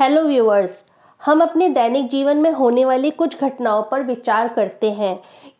hello viewers हम अपने दैनिक जीवन में होने वाली कुछ घटनाओं पर विचार करते हैं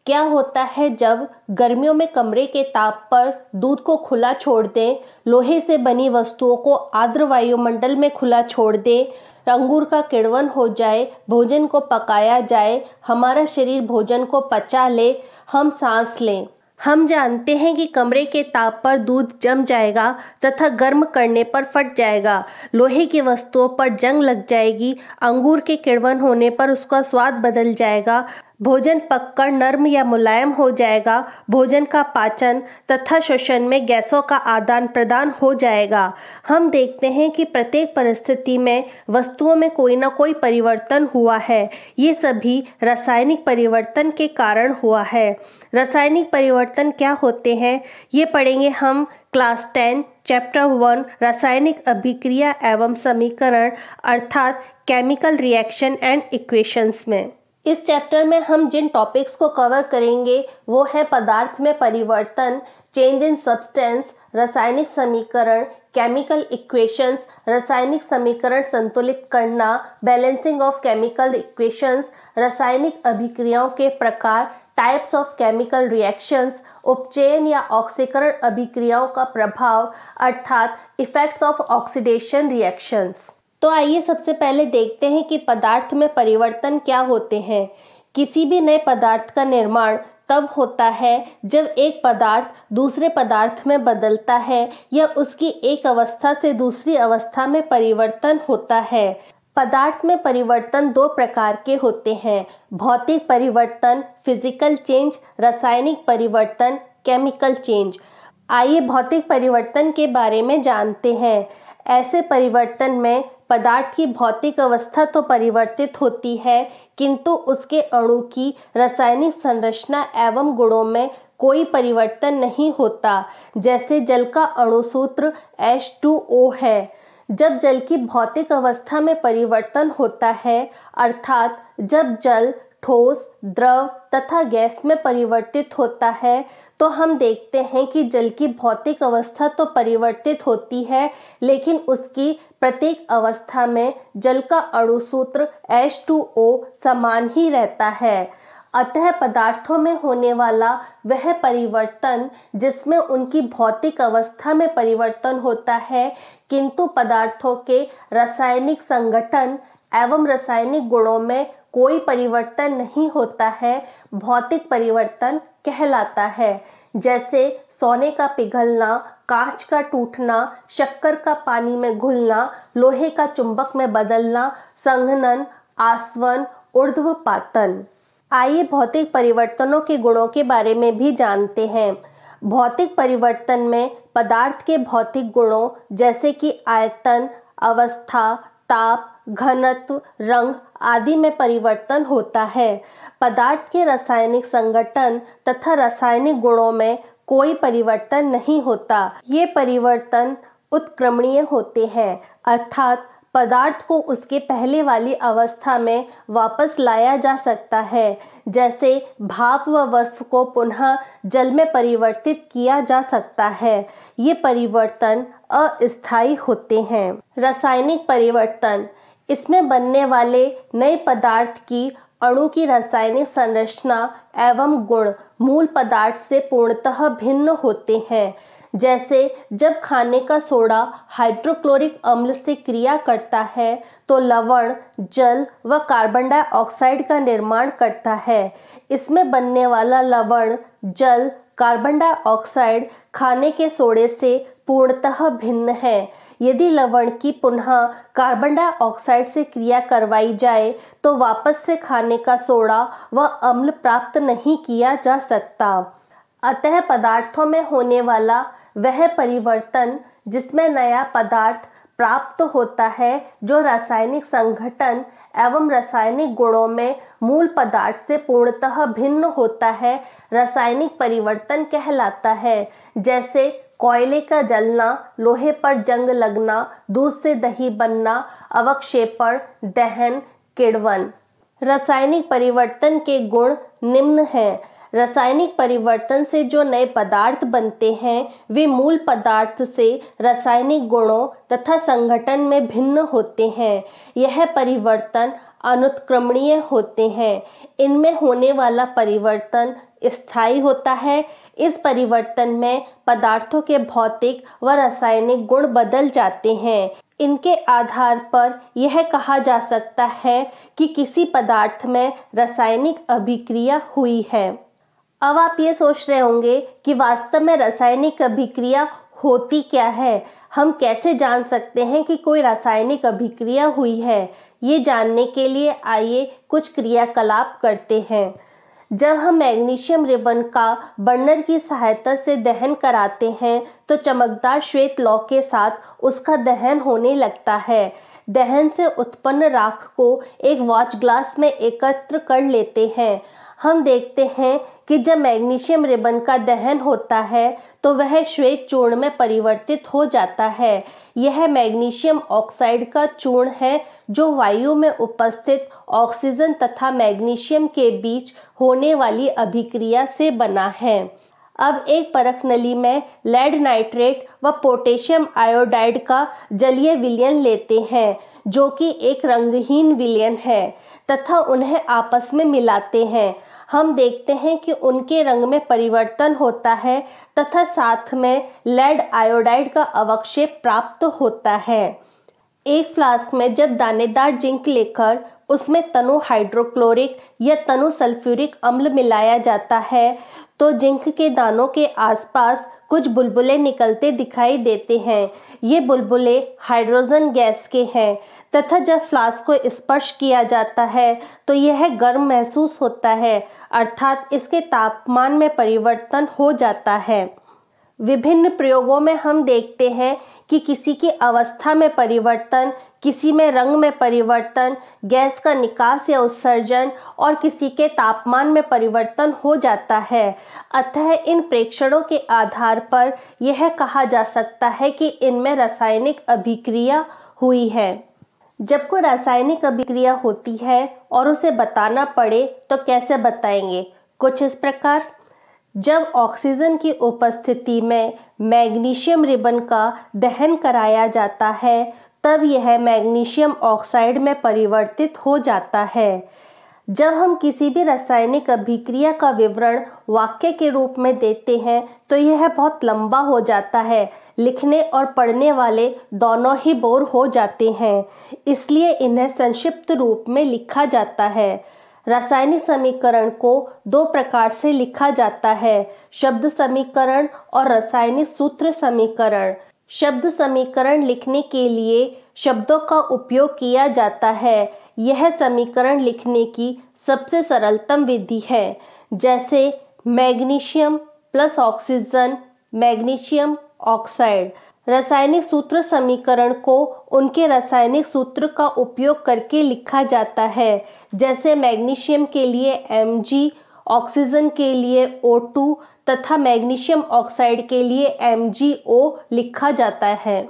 क्या होता है जब गर्मियों में कमरे के ताप पर दूध को खुला छोड़ दें लोहे से बनी वस्तुओं को आर्द्र वायुमंडल में खुला छोड़ दें अंगूर का किड़वन हो जाए भोजन को पकाया जाए हमारा शरीर भोजन को पचा ले हम सांस लें हम जानते हैं कि कमरे के ताप पर दूध जम जाएगा तथा गर्म करने पर फट जाएगा लोहे की वस्तुओं पर जंग लग जाएगी अंगूर के किड़वन होने पर उसका स्वाद बदल जाएगा भोजन पककर नर्म या मुलायम हो जाएगा भोजन का पाचन तथा शोषण में गैसों का आदान प्रदान हो जाएगा हम देखते हैं कि प्रत्येक परिस्थिति में वस्तुओं में कोई ना कोई परिवर्तन हुआ है ये सभी रासायनिक परिवर्तन के कारण हुआ है रासायनिक परिवर्तन क्या होते हैं ये पढ़ेंगे हम क्लास टेन चैप्टर वन रासायनिक अभिक्रिया एवं समीकरण अर्थात केमिकल रिएक्शन एंड इक्वेशंस में इस चैप्टर में हम जिन टॉपिक्स को कवर करेंगे वो है पदार्थ में परिवर्तन चेंज इन सब्सटेंस रासायनिक समीकरण केमिकल इक्वेशंस रासायनिक समीकरण संतुलित करना बैलेंसिंग ऑफ केमिकल इक्वेशंस रासायनिक अभिक्रियाओं के प्रकार टाइप्स ऑफ केमिकल रिएक्शंस उपचयन या ऑक्सीकरण अभिक्रियाओं का प्रभाव अर्थात इफेक्ट्स ऑफ ऑक्सीडेशन रिएक्शंस तो आइए सबसे पहले देखते हैं कि पदार्थ में परिवर्तन क्या होते हैं किसी भी नए पदार्थ का निर्माण तब होता है जब एक पदार्थ दूसरे पदार्थ में बदलता है या उसकी एक अवस्था से दूसरी अवस्था में परिवर्तन होता है पदार्थ में परिवर्तन दो प्रकार के होते हैं भौतिक परिवर्तन फिजिकल चेंज रासायनिक परिवर्तन केमिकल चेंज आइए भौतिक परिवर्तन के बारे में जानते हैं ऐसे परिवर्तन में पदार्थ की भौतिक अवस्था तो परिवर्तित होती है किंतु उसके अणु की रासायनिक संरचना एवं गुणों में कोई परिवर्तन नहीं होता जैसे जल का अणुसूत्र H2O है जब जल की भौतिक अवस्था में परिवर्तन होता है अर्थात जब जल ठोस द्रव तथा गैस में परिवर्तित होता है तो हम देखते हैं कि जल की भौतिक अवस्था तो परिवर्तित होती है लेकिन उसकी प्रत्येक अवस्था में जल का अणुसूत्र H2O समान ही रहता है अतः पदार्थों में होने वाला वह परिवर्तन जिसमें उनकी भौतिक अवस्था में परिवर्तन होता है किंतु पदार्थों के रासायनिक संगठन एवं रासायनिक गुणों में कोई परिवर्तन नहीं होता है भौतिक परिवर्तन कहलाता है जैसे सोने का पिघलना कांच का टूटना शक्कर का पानी में घुलना लोहे का चुंबक में बदलना संघनन आसवन ऊर्ध्व पातन आइए भौतिक परिवर्तनों के गुणों के बारे में भी जानते हैं भौतिक परिवर्तन में पदार्थ के भौतिक गुणों जैसे कि आयतन अवस्था ताप घनत्व रंग आदि में परिवर्तन होता है पदार्थ के रासायनिक संगठन तथा रासायनिक गुणों में कोई परिवर्तन नहीं होता ये परिवर्तन उत्क्रमणीय होते हैं अर्थात पदार्थ को उसके पहले वाली अवस्था में वापस लाया जा सकता है जैसे भाप व बर्फ को पुनः जल में परिवर्तित किया जा सकता है ये परिवर्तन अस्थायी होते हैं रासायनिक परिवर्तन इसमें बनने वाले नए पदार्थ की अणु की रासायनिक संरचना एवं गुण मूल पदार्थ से पूर्णतः भिन्न होते हैं जैसे जब खाने का सोडा हाइड्रोक्लोरिक अम्ल से क्रिया करता है तो लवण जल व कार्बन डाइऑक्साइड का निर्माण करता है इसमें बनने वाला लवण जल कार्बन डाइऑक्साइड खाने के सोडे से पूर्णतः भिन्न है यदि लवण की पुनः कार्बन डाइऑक्साइड से क्रिया करवाई जाए तो वापस से खाने का सोडा व अम्ल प्राप्त नहीं किया जा सकता अतः पदार्थों में होने वाला वह परिवर्तन जिसमें नया पदार्थ प्राप्त होता है जो रासायनिक संगठन एवं रासायनिक गुणों में मूल पदार्थ से पूर्णतः भिन्न होता है रासायनिक परिवर्तन कहलाता है जैसे कोयले का जलना लोहे पर जंग लगना दूध से दही बनना अवक्षेपण दहन किड़वन रासायनिक परिवर्तन के गुण निम्न हैं रासायनिक परिवर्तन से जो नए पदार्थ बनते हैं वे मूल पदार्थ से रासायनिक गुणों तथा संगठन में भिन्न होते हैं यह परिवर्तन अनुत्क्रमणीय होते हैं इनमें होने वाला परिवर्तन स्थायी होता है इस परिवर्तन में पदार्थों के भौतिक व रासायनिक गुण बदल जाते हैं इनके आधार पर यह कहा जा सकता है कि किसी पदार्थ में रासायनिक अभिक्रिया हुई है अब आप ये सोच रहे होंगे कि वास्तव में रासायनिक अभिक्रिया होती क्या है हम कैसे जान सकते हैं कि कोई रासायनिक अभिक्रिया हुई है ये जानने के लिए आइए कुछ क्रियाकलाप करते हैं जब हम मैग्नीशियम रिबन का बर्नर की सहायता से दहन कराते हैं तो चमकदार श्वेत लौ के साथ उसका दहन होने लगता है दहन से उत्पन्न राख को एक वॉच ग्लास में एकत्र कर लेते हैं हम देखते हैं कि जब मैग्नीशियम रिबन का दहन होता है तो वह श्वेत चूर्ण में परिवर्तित हो जाता है यह मैग्नीशियम ऑक्साइड का चूर्ण है जो वायु में उपस्थित ऑक्सीजन तथा मैग्नीशियम के बीच होने वाली अभिक्रिया से बना है अब एक परख नली में लेड नाइट्रेट व पोटेशियम आयोडाइड का जलीय विलयन लेते हैं जो कि एक रंगहीन विलयन है तथा उन्हें आपस में मिलाते हैं हम देखते हैं कि उनके रंग में परिवर्तन होता है तथा साथ में लेड आयोडाइड का अवक्षेप प्राप्त होता है एक फ्लास्क में जब दानेदार जिंक लेकर उसमें तनु हाइड्रोक्लोरिक या तनु सल्फ्यूरिक अम्ल मिलाया जाता है तो जिंक के दानों के आसपास कुछ बुलबुले निकलते दिखाई देते हैं ये बुलबुले हाइड्रोजन गैस के हैं तथा जब फ्लास्क को स्पर्श किया जाता है तो यह गर्म महसूस होता है अर्थात इसके तापमान में परिवर्तन हो जाता है विभिन्न प्रयोगों में हम देखते हैं कि किसी की अवस्था में परिवर्तन किसी में रंग में परिवर्तन गैस का निकास या उत्सर्जन और किसी के तापमान में परिवर्तन हो जाता है अतः इन प्रेक्षणों के आधार पर यह कहा जा सकता है कि इनमें रासायनिक अभिक्रिया हुई है जब कोई रासायनिक अभिक्रिया होती है और उसे बताना पड़े तो कैसे बताएंगे कुछ इस प्रकार जब ऑक्सीजन की उपस्थिति में मैग्नीशियम रिबन का दहन कराया जाता है तब यह मैग्नीशियम ऑक्साइड में परिवर्तित हो जाता है जब हम किसी भी रासायनिक अभिक्रिया का विवरण वाक्य के रूप में देते हैं तो यह बहुत लंबा हो जाता है लिखने और पढ़ने वाले दोनों ही बोर हो जाते हैं इसलिए इन्हें संक्षिप्त रूप में लिखा जाता है रासायनिक समीकरण को दो प्रकार से लिखा जाता है शब्द समीकरण और रासायनिक सूत्र समीकरण शब्द समीकरण लिखने के लिए शब्दों का उपयोग किया जाता है यह समीकरण लिखने की सबसे सरलतम विधि है जैसे magnesium plus oxygen magnesium oxide रासायनिक सूत्र समीकरण को उनके रासायनिक सूत्र का उपयोग करके लिखा जाता है जैसे मैग्नीशियम के लिए जी ऑक्सीजन के लिए टू तथा मैग्नीशियम ऑक्साइड के लिए ओ लिखा जाता है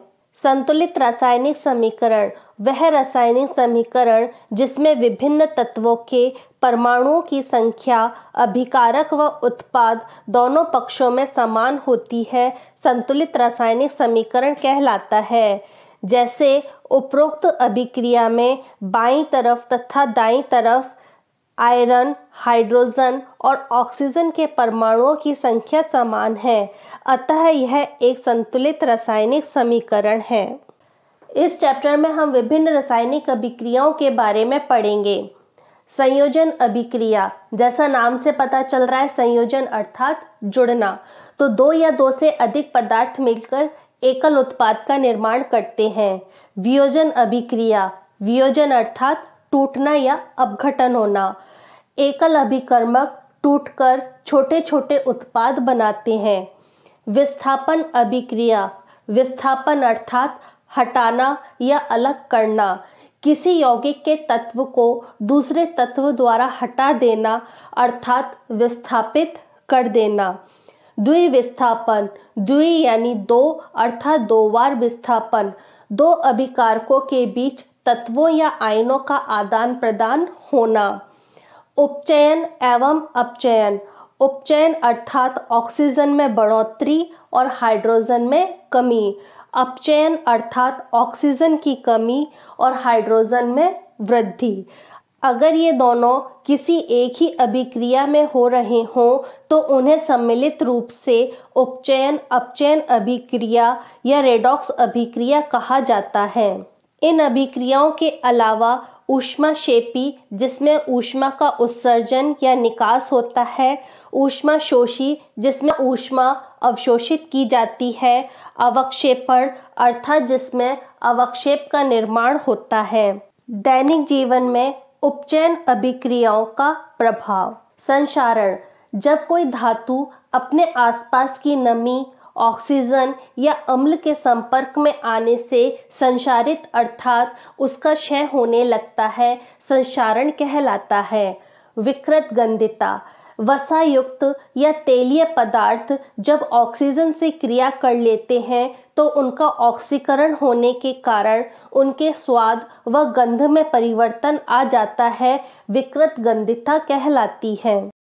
संतुलित रासायनिक समीकरण वह रासायनिक समीकरण जिसमें विभिन्न तत्वों के परमाणुओं की संख्या अभिकारक व उत्पाद दोनों पक्षों में समान होती है संतुलित रासायनिक समीकरण कहलाता है जैसे उपरोक्त अभिक्रिया में बाई तरफ तथा दाई तरफ आयरन हाइड्रोजन और ऑक्सीजन के परमाणुओं की संख्या समान है अतः यह एक संतुलित रासायनिक समीकरण है इस चैप्टर में हम विभिन्न रासायनिक अभिक्रियाओं के बारे में पढ़ेंगे संयोजन अभिक्रिया जैसा नाम से पता चल रहा है संयोजन अर्थात जुड़ना तो दो या दो से अधिक पदार्थ मिलकर एकल उत्पाद का निर्माण करते हैं वियोजन अभिक्रिया वियोजन अर्थात टूटना या अपघटन होना एकल अभिकर्मक टूटकर छोटे छोटे उत्पाद बनाते हैं विस्थापन अभिक्रिया विस्थापन अर्थात हटाना या अलग करना किसी यौगिक के तत्व को दूसरे तत्व द्वारा हटा देना अर्थात विस्थापित कर देना द्विविस्थापन द्वि यानी दो अर्थात दो बार विस्थापन दो अभिकारकों के बीच तत्वों या आयनों का आदान प्रदान होना उपचयन एवं अपचयन उपचयन अर्थात ऑक्सीजन में बढ़ोतरी और हाइड्रोजन में कमी अपचयन अर्थात ऑक्सीजन की कमी और हाइड्रोजन में वृद्धि अगर ये दोनों किसी एक ही अभिक्रिया में हो रहे हों तो उन्हें सम्मिलित रूप से उपचयन अपचयन अभिक्रिया या रेडॉक्स अभिक्रिया कहा जाता है इन अभिक्रियाओं के अलावा ऊष्मा शेपी जिसमें ऊष्मा का उत्सर्जन या निकास होता है ऊष्मा शोषी जिसमें ऊष्मा अवशोषित की जाती है अवक्षेपण अर्थात जिसमें अवक्षेप का निर्माण होता है दैनिक जीवन में उपचयन अभिक्रियाओं का प्रभाव संसारण जब कोई धातु अपने आसपास की नमी ऑक्सीजन या अम्ल के संपर्क में आने से संचारित अर्थात उसका क्षय होने लगता है संसारण कहलाता है विकृत गंधिता वसा युक्त या तेलीय पदार्थ जब ऑक्सीजन से क्रिया कर लेते हैं तो उनका ऑक्सीकरण होने के कारण उनके स्वाद व गंध में परिवर्तन आ जाता है विकृत गंधिता कहलाती है